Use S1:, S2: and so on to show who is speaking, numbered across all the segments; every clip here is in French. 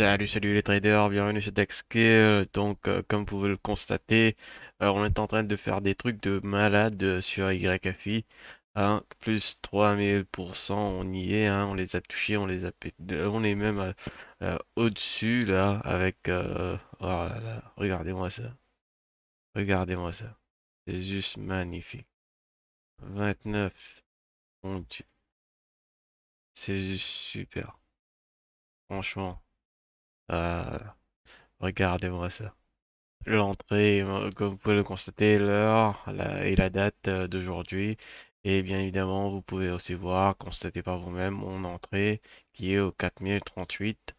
S1: Salut, salut les traders, bienvenue chez DexKill. Donc, euh, comme vous pouvez le constater, euh, on est en train de faire des trucs de malade sur YFI. plus 3000%, on y est, hein, on les a touchés, on les a pété on est même euh, au-dessus là, avec. Oh là là, regardez-moi ça. Regardez-moi ça. C'est juste magnifique. 29. on C'est juste super. Franchement. Euh, regardez-moi ça. L'entrée, euh, comme vous pouvez le constater, l'heure et la date euh, d'aujourd'hui. Et bien évidemment, vous pouvez aussi voir, constater par vous-même, mon entrée qui est au 4038.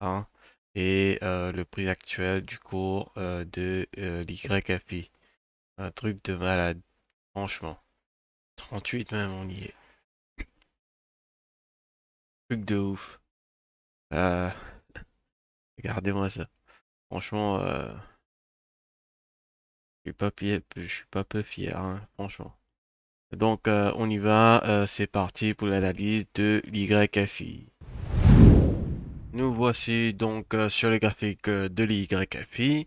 S1: Hein, et le prix actuel du cours de euh, l'YFI. Un truc de malade, franchement. 38 même, on y est. Truc de ouf. Euh... Regardez-moi ça. Franchement, euh, je suis pas suis pas peu fier, hein, franchement. Donc, euh, on y va. Euh, c'est parti pour l'analyse de l'YFI. Nous voici donc sur le graphiques de l'YFI.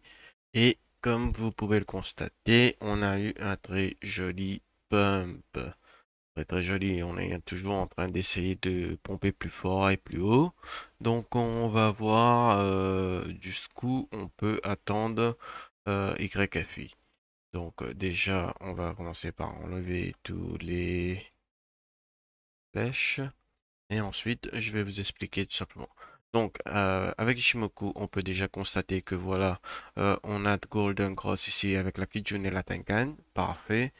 S1: Et comme vous pouvez le constater, on a eu un très joli pump. Très joli, on est toujours en train d'essayer de pomper plus fort et plus haut. Donc on va voir euh, jusqu'où on peut attendre euh, YFI. Donc euh, déjà on va commencer par enlever tous les flèches. Et ensuite je vais vous expliquer tout simplement. Donc avec Shimoku, on peut déjà constater que voilà, on a Golden Cross ici avec la Kijun et la Tenkan. Parfait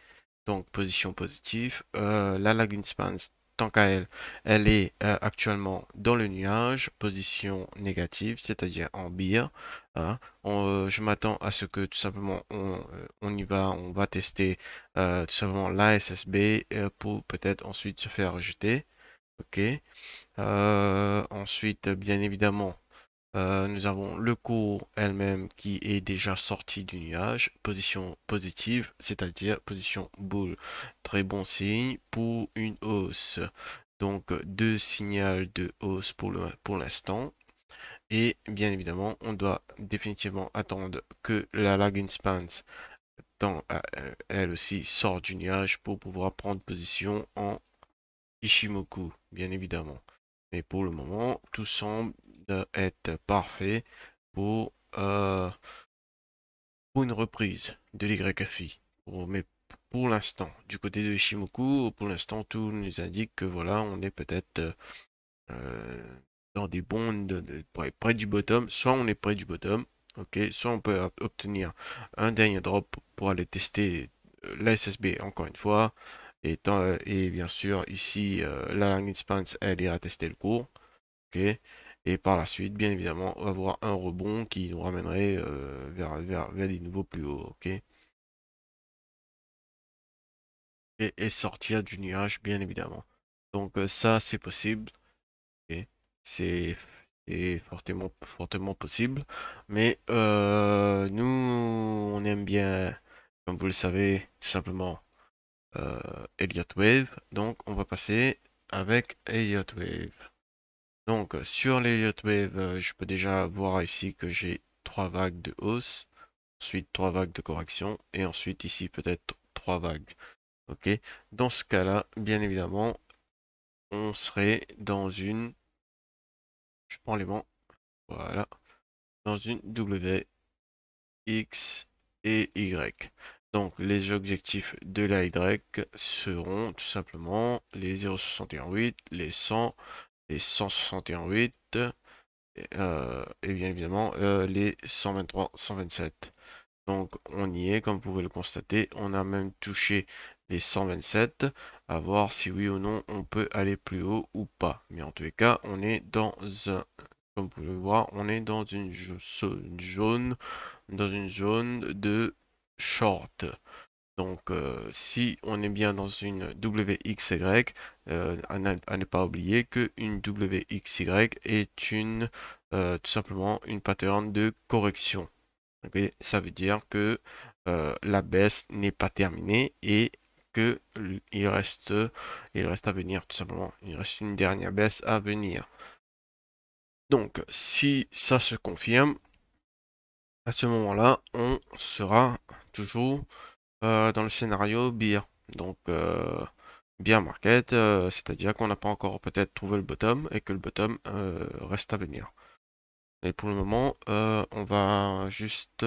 S1: donc position positive. Euh, la lagune span, tant qu'à elle, elle est euh, actuellement dans le nuage, position négative, c'est-à-dire en bire. Hein. Euh, je m'attends à ce que tout simplement on, on y va, on va tester tout simplement la SSB pour peut-être ensuite se faire rejeter. Ok. ensuite, bien évidemment, euh, nous avons le cours elle-même qui est déjà sorti du nuage, position positive, c'est-à-dire position boule. Très bon signe pour une hausse. Donc deux signaux de hausse pour l'instant. et bien évidemment, on doit définitivement attendre que la lagging spans euh, elle aussi sort du nuage pour pouvoir prendre position en Ishimoku, bien évidemment. Mais pour le moment, tout semble euh, être parfait euh, pour, une reprise de l'YFI. Mais pour l'instant, du côté de Shimoku, pour l'instant, tout nous indique que voilà, on est peut-être euh, dans des bonds près du bottom. Soit on est près du bottom, ok, soit on peut obtenir un dernier drop pour aller tester l'SSB encore une fois. Euh, et, bien sûr, ici, euh, la langue spans elle ira tester le cours. ok et par la suite, bien évidemment, on va avoir un rebond qui nous ramènerait euh, vers, vers, vers, des nouveaux plus hauts. ok et, sortir du nuage, bien évidemment. Donc ça, c'est possible. c'est fortement, fortement possible. Mais nous, on aime bien, comme vous le savez, tout simplement Elliot euh, Elliott Wave. Donc on va passer avec Elliott Wave. Donc euh, sur l'Elliott Wave, euh, je peux déjà voir ici que j'ai trois vagues de hausse, ensuite trois vagues de correction, et ensuite ici peut-être trois vagues. Ok, dans ce cas-là, bien évidemment, on serait dans une, je prends les bancs, voilà, dans une W, X et Y. Donc les objectifs de la Y seront tout simplement les 0,618, les 100, les 161,8 euh, et bien évidemment euh, les 123, 127. Donc on y est, comme vous pouvez le constater, on a même touché les 127, à voir si oui ou non on peut aller plus haut ou pas. Mais en tous les cas, on est dans un, comme vous le voir, on est dans une, jaune, dans une zone de short. Donc euh, si on est bien dans une WXY, euh, à, ne pas oublier une WXY est une euh, tout simplement une pattern de correction. Ça veut dire que la baisse n'est pas terminée et que il reste, il reste à venir tout simplement. Il reste une dernière baisse à venir. Donc si ça se confirme, à ce moment-là, on sera toujours euh, dans le scénario beer. Donc euh, bien market, euh, c'est-à-dire qu'on n'a pas encore peut-être trouvé le bottom et que le bottom reste à venir. Et pour le moment, on va juste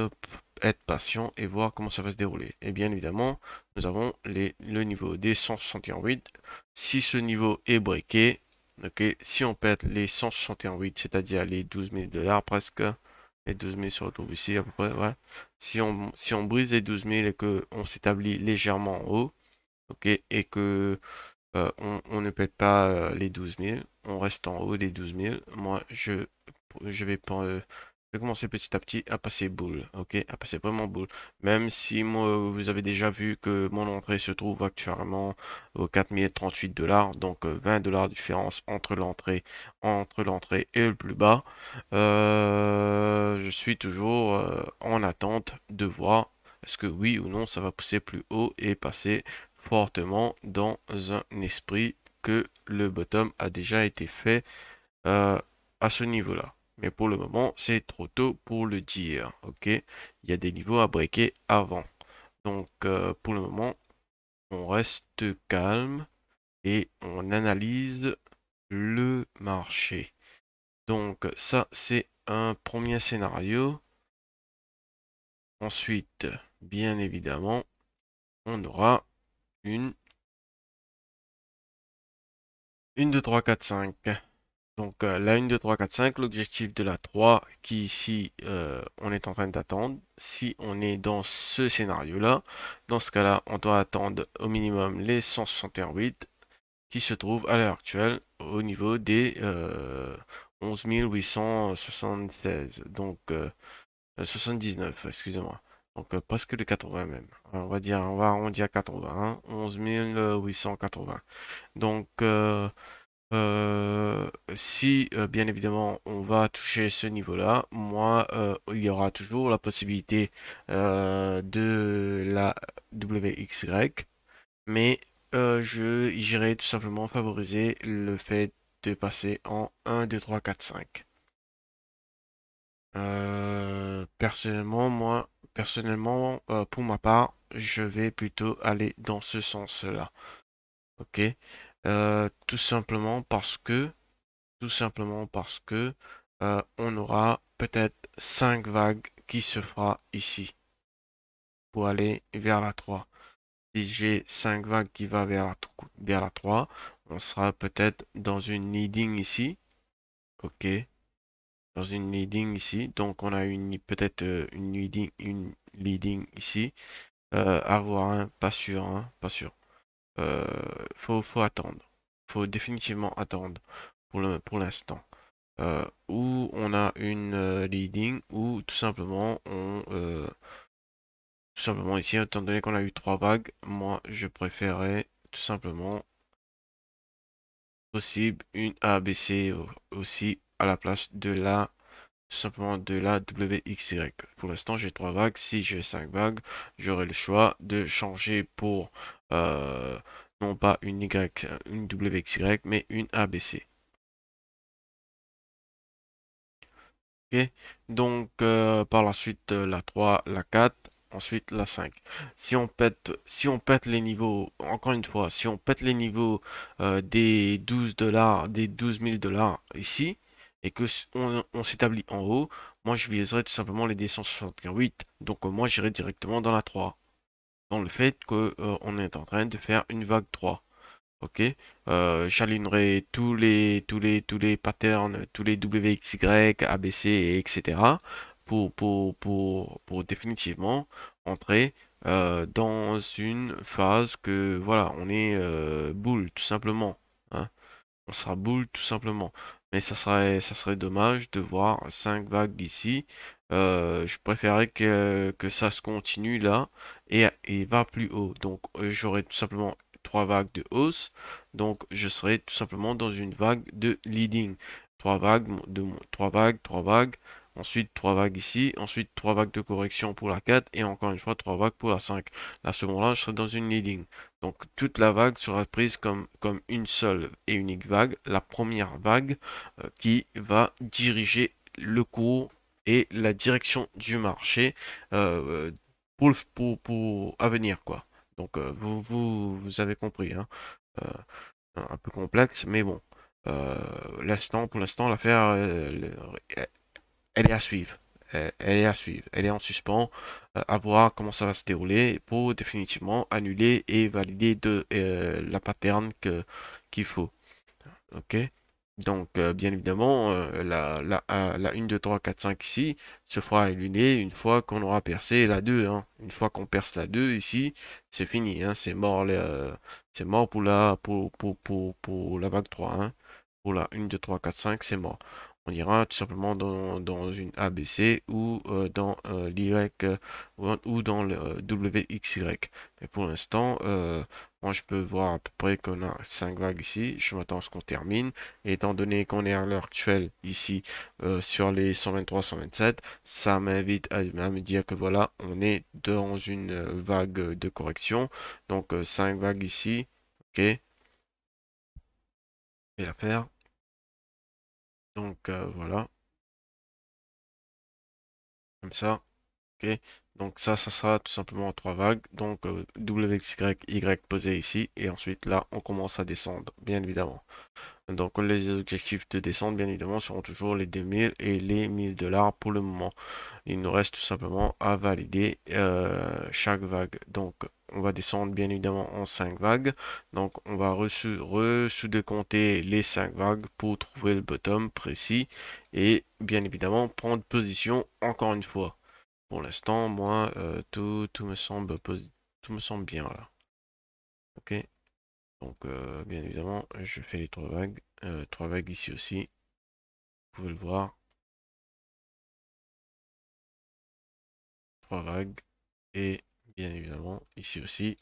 S1: être patient et voir comment ça va se dérouler. Et bien évidemment, nous avons les, le niveau des 168 Si ce niveau est breaké, ok, si on pète les 161.8, c'est-à-dire les 12 000 dollars presque, les 12 000 se retrouve ici à peu près, Si on, si on brise les 12 000 et on s'établit légèrement en haut, ok, et que euh, on, ne pète pas euh, les 12 000, on reste en haut des 12 000, moi je, je vais prendre, euh, commencer petit à petit à passer boule, ok À passer vraiment boule. Même si moi, vous avez déjà vu que mon entrée se trouve actuellement aux 4038 dollars, donc 20 euh, dollars différence entre l'entrée entre l'entrée et le plus bas. Euh, je suis toujours euh, en attente de voir est-ce que oui ou non ça va pousser plus haut et passer fortement dans un esprit que le bottom a déjà été fait à ce niveau-là. Mais pour le moment, c'est trop tôt pour le dire. Ok, il y a des niveaux à breaker avant. Donc euh, pour le moment, on reste calme et on analyse le marché. Donc ça, c'est un premier scénario. Ensuite, bien évidemment, on aura une Une, 2, 3, 4, 5. Donc euh, la 1, 2, 3, 4, 5, l'objectif de la 3 qui ici euh, on est en train d'attendre. Si on est dans ce scénario là, dans ce cas là on doit attendre au minimum les 161.8, qui se trouvent à l'heure actuelle au niveau des 11 euh, 876, donc 79 excusez-moi. Donc presque le 80 même. on va dire, on va arrondir à 80, 11 880. Donc euh, si euh, bien évidemment on va toucher ce niveau là, moi euh, il y aura toujours la possibilité de la WXY, mais je j'irai tout simplement favoriser le fait de passer en 1, 2, 3, 4, 5. personnellement, moi, personnellement, pour ma part, je vais plutôt aller dans ce sens-là. Ok, euh, tout simplement parce que, tout simplement parce que euh, on aura peut-être 5 vagues qui se fera ici pour aller vers la 3. Si j'ai 5 vagues qui va vers la, vers la 3, on sera peut-être dans une leading ici. Ok. Dans une leading ici. Donc on a une peut-être euh, une leading, une leading ici. avoir un, pas sûr, hein, pas sûr. Euh, faut, faut attendre. Faut définitivement attendre pour l'instant. Euh, où on a une euh, leading ou tout simplement on euh, tout simplement ici étant donné qu'on a eu trois vagues, moi je préférais tout simplement possible une ABC aussi à la place de la simplement de la WXY. Pour l'instant, j'ai trois vagues. Si j'ai cinq vagues, j'aurai le choix de changer pour euh, non pas une Y, une WXY, mais une ABC. ok Donc euh, par la suite euh, la 3, la 4, ensuite la 5. Si on pète, si on pète les niveaux, encore une fois, si on pète les niveaux des 12 dollars, des 12 000 dollars ici, et que on, s'établit en haut, moi je viserai tout simplement les 268. Donc moi j'irai directement dans la 3 dans le fait que euh, on est en train de faire une vague 3. Ok, euh, j'alignerai tous les tous les tous les patterns, tous les WXY, ABC, etc. pour pour pour pour définitivement entrer euh, dans une phase que voilà, on est euh, boule tout simplement on sera boule tout simplement. Mais ça serait, ça serait dommage de voir 5 vagues ici. Euh, je préférerais que, ça se continue là et, et va plus haut. Donc euh, j'aurai tout simplement trois vagues de hausse. Donc je serai tout simplement dans une vague de leading. Trois vagues, de, trois vagues, trois vagues. Ensuite, trois vagues ici. Ensuite, trois vagues de correction pour la 4. Et encore une fois, trois vagues pour la 5. À ce moment-là, je serai dans une leading. Donc, toute la vague sera prise comme, comme une seule et unique vague. La première vague euh, qui va diriger le cours et la direction du marché euh, pour, pour, pour, à venir. Quoi. Donc, euh, vous, vous, avez compris. Hein. un peu complexe, mais bon. l'instant, pour l'instant, l'affaire est à suivre. Elle est à suivre. Elle est en suspens. Euh, à voir comment ça va se dérouler pour définitivement annuler et valider de, euh, la pattern qu'il faut. Ok donc, euh, bien évidemment, euh, la, la, la 1, 2, 3, 4, 5 ici se fera éliminer une fois qu'on aura percé la 2. Hein. Une fois qu'on perce la 2 ici, c'est fini. Hein. C'est mort, c'est mort pour la, pour, pour, pour, pour la vague 3. Hein. Pour la 1, 2, 3, 4, 5, c'est mort on ira tout simplement dans, dans une ABC ou euh, dans euh, l'Y euh, ou dans le WXY. Mais pour l'instant, je peux voir à peu près qu'on a cinq vagues ici. Je m'attends à ce qu'on termine. étant donné qu'on est à l'heure actuelle ici sur les 123-127, ça m'invite à, me dire que voilà, on est dans une vague de correction. Donc 5 vagues ici. Ok. Et la faire donc euh, voilà. Comme ça. Ok. Donc ça, ça sera tout simplement trois vagues. Donc euh, WXY, Y, posé ici. Et ensuite là, on commence à descendre, bien évidemment. Donc les objectifs de descente, bien évidemment, seront toujours les 2000 et les 1000 dollars pour le moment. Il nous reste tout simplement à valider euh, chaque vague. Donc on va descendre bien évidemment en cinq vagues. Donc on va re-sous-décompter les cinq vagues pour trouver le bottom précis. Et bien évidemment prendre position encore une fois. Pour l'instant, moi, euh, tout, me semble tout me semble bien là. Ok. Donc, euh, bien évidemment, je fais les trois vagues. Euh, trois vagues ici aussi. Vous pouvez le voir. Trois vagues. Et bien évidemment, ici aussi.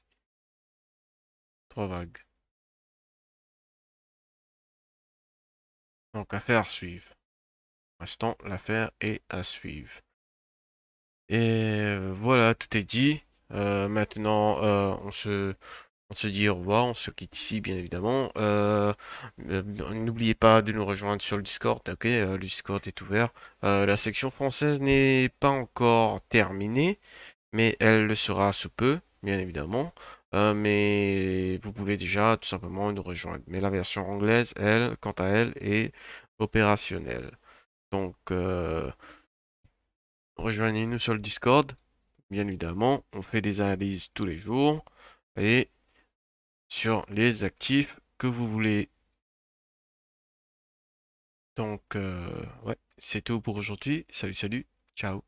S1: Trois vagues. Donc, affaire à suivre. Pour l'instant, l'affaire est à suivre. Et euh, voilà, tout est dit. Euh, maintenant, euh, on se... On se dit au revoir, on se quitte ici bien évidemment. N'oubliez pas de nous rejoindre sur le Discord, ok Le Discord est ouvert. la section française n'est pas encore terminée, mais elle le sera sous peu, bien évidemment. mais vous pouvez déjà tout simplement nous rejoindre. Mais la version anglaise, elle, quant à elle, est opérationnelle. Donc, Rejoignez-nous sur le Discord. Bien évidemment, on fait des analyses tous les jours et sur les actifs que vous voulez. Donc, euh, ouais, c'est tout pour aujourd'hui. Salut, salut, ciao.